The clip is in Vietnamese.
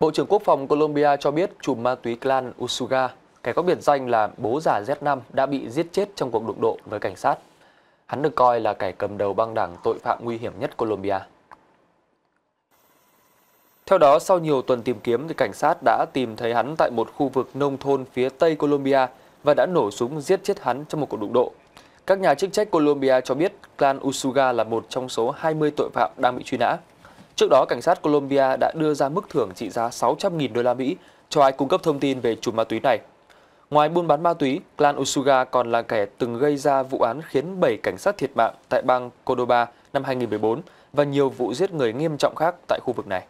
Bộ trưởng Quốc phòng Colombia cho biết chùm ma túy clan Usuga, kẻ có biệt danh là bố già Z5 đã bị giết chết trong cuộc đụng độ với cảnh sát. Hắn được coi là kẻ cầm đầu băng đảng tội phạm nguy hiểm nhất Colombia. Theo đó, sau nhiều tuần tìm kiếm, thì cảnh sát đã tìm thấy hắn tại một khu vực nông thôn phía tây Colombia và đã nổ súng giết chết hắn trong một cuộc đụng độ. Các nhà chức trách Colombia cho biết clan Usuga là một trong số 20 tội phạm đang bị truy nã. Trước đó, cảnh sát Colombia đã đưa ra mức thưởng trị giá 600.000 đô la Mỹ cho ai cung cấp thông tin về chùm ma túy này. Ngoài buôn bán ma túy, Clan Usuga còn là kẻ từng gây ra vụ án khiến 7 cảnh sát thiệt mạng tại bang Cordoba năm 2014 và nhiều vụ giết người nghiêm trọng khác tại khu vực này.